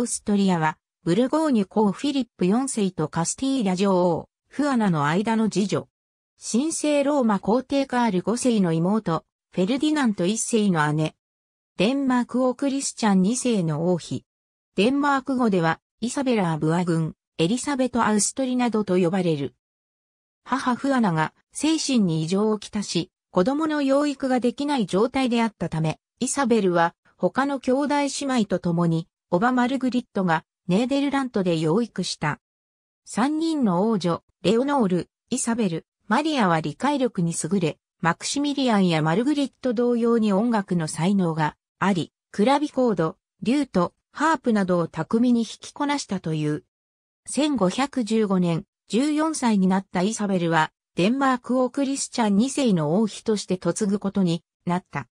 オーストリアは、ブルゴーニュ公フィリップ4世とカスティーラ女王、フアナの間の次女。神聖ローマ皇帝カール5世の妹、フェルディナント1世の姉。デンマーク王クリスチャン2世の王妃。デンマーク語では、イサベラーブア軍、エリサベト・アウストリなどと呼ばれる。母フアナが精神に異常をきたし、子供の養育ができない状態であったため、イサベルは他の兄弟姉妹と共にオバマルグリットがネーデルラントで養育した。三人の王女、レオノール、イサベル、マリアは理解力に優れ、マクシミリアンやマルグリット同様に音楽の才能があり、クラビコード、リュート、ハープなどを巧みに弾きこなしたという。1515年、14歳になったイサベルは、デンマーク王クリスチャン2世の王妃として嫁ぐことになった。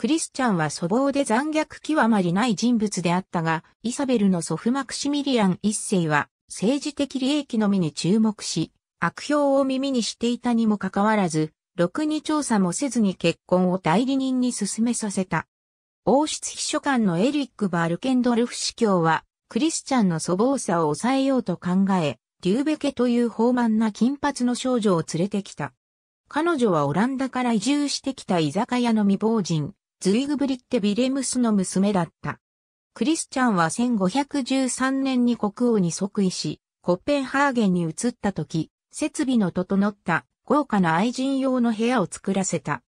クリスチャンは粗暴で残虐極まりない人物であったが、イサベルの祖父マクシミリアン一世は政治的利益のみに注目し、悪評を耳にしていたにもかかわらず、ろくに調査もせずに結婚を代理人に進めさせた。王室秘書官のエリック・バルケンドルフ司教は、クリスチャンの粗暴さを抑えようと考え、リューベケという豊満な金髪の少女を連れてきた。彼女はオランダから移住してきた居酒屋の未亡人、ズイグブリッテ・ビレムスの娘だった。クリスチャンは1513年に国王に即位し、コッペンハーゲンに移った時、設備の整った豪華な愛人用の部屋を作らせた。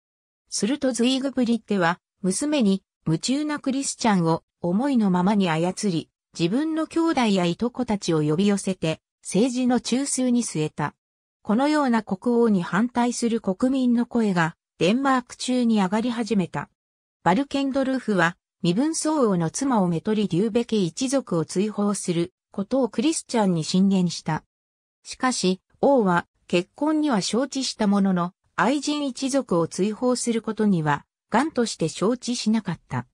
するとズイグブリッテは、娘に夢中なクリスチャンを思いのままに操り、自分の兄弟やいとこたちを呼び寄せて、政治の中枢に据えた。このような国王に反対する国民の声が、デンマーク中に上がり始めた。バルケンドルフは、身分相応の妻をめとりデューベ一族を追放することをクリスチャンに進言した。しかし、王は結婚には承知したものの、愛人一族を追放することには、癌として承知しなかった。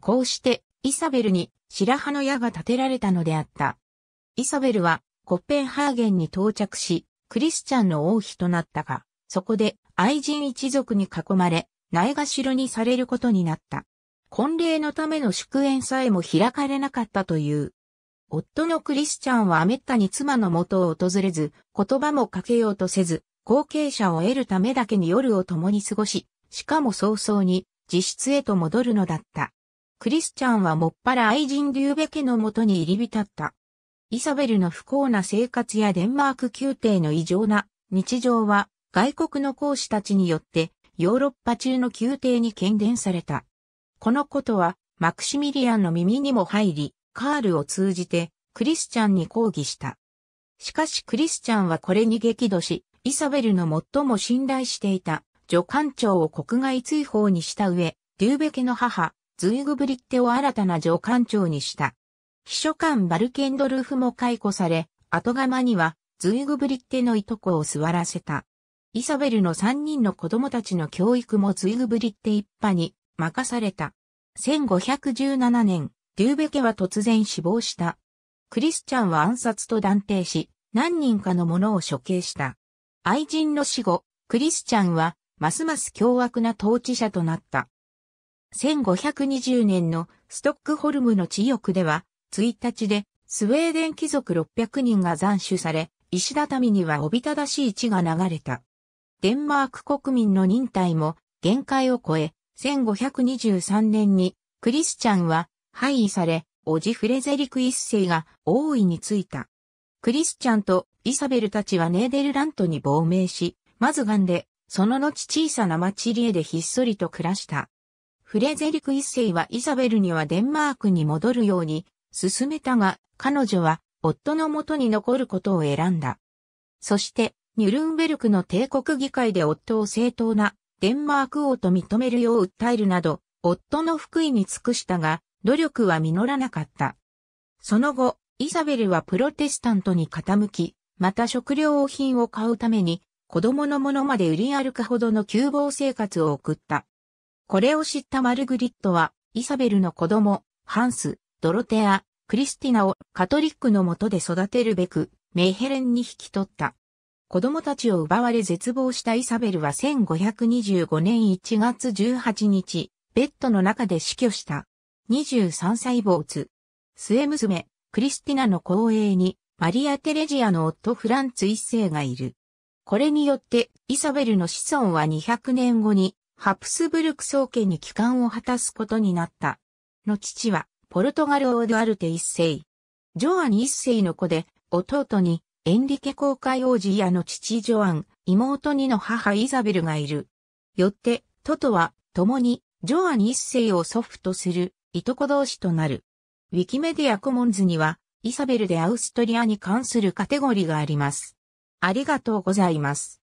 こうして、イサベルに白羽の矢が建てられたのであった。イサベルは、コッペンハーゲンに到着し、クリスチャンの王妃となったが、そこで愛人一族に囲まれ、ないがしろにされることになった。婚礼のための祝宴さえも開かれなかったという。夫のクリスチャンは滅多に妻の元を訪れず、言葉もかけようとせず、後継者を得るためだけに夜を共に過ごし、しかも早々に自室へと戻るのだった。クリスチャンはもっぱら愛人リューベ家の元に入り浸った。イサベルの不幸な生活やデンマーク宮廷の異常な日常は外国の講師たちによってヨーロッパ中の宮廷に献伝された。このことは、マクシミリアンの耳にも入り、カールを通じて、クリスチャンに抗議した。しかしクリスチャンはこれに激怒し、イサベルの最も信頼していた、助官長を国外追放にした上、デューベケの母、ズイグブリッテを新たな助官長にした。秘書官バルケンドルフも解雇され、後釜には、ズイグブリッテのいとこを座らせた。イサベルの3人の子供たちの教育もツイグブリッテ一派に任された。1517年、デューベ家は突然死亡した。クリスチャンは暗殺と断定し、何人かの者を処刑した。愛人の死後、クリスチャンは、ますます凶悪な統治者となった。1520年のストックホルムの地域では、1日でスウェーデン貴族600人が斬首され、石畳にはおびただしい血が流れた。デンマーク国民の忍耐も限界を超え、1523年にクリスチャンは廃位され、おじフレゼリク一世が大いについた。クリスチャンとイサベルたちはネーデルラントに亡命し、まずガンで、その後小さな町リエでひっそりと暮らした。フレゼリク一世はイサベルにはデンマークに戻るように勧めたが、彼女は夫の元に残ることを選んだ。そして、ニュルンベルクの帝国議会で夫を正当なデンマーク王と認めるよう訴えるなど、夫の福井に尽くしたが、努力は実らなかった。その後、イザベルはプロテスタントに傾き、また食料品を買うために、子供のものまで売り歩くほどの窮乏生活を送った。これを知ったマルグリットは、イサベルの子供、ハンス、ドロテア、クリスティナをカトリックのもとで育てるべく、メヘレンに引き取った。子供たちを奪われ絶望したイサベルは1525年1月18日、ベッドの中で死去した。23歳主。末娘、クリスティナの後衛に、マリア・テレジアの夫フランツ一世がいる。これによって、イサベルの子孫は200年後に、ハプスブルク総家に帰還を果たすことになった。の父は、ポルトガル・オードアルテ一世。ジョアン一世の子で、弟に、エンリケ公会王子やの父ジョアン、妹にの母イザベルがいる。よって、トトは、共に、ジョアン一世を祖父とする、いとこ同士となる。ウィキメディアコモンズには、イサベルでアウストリアに関するカテゴリーがあります。ありがとうございます。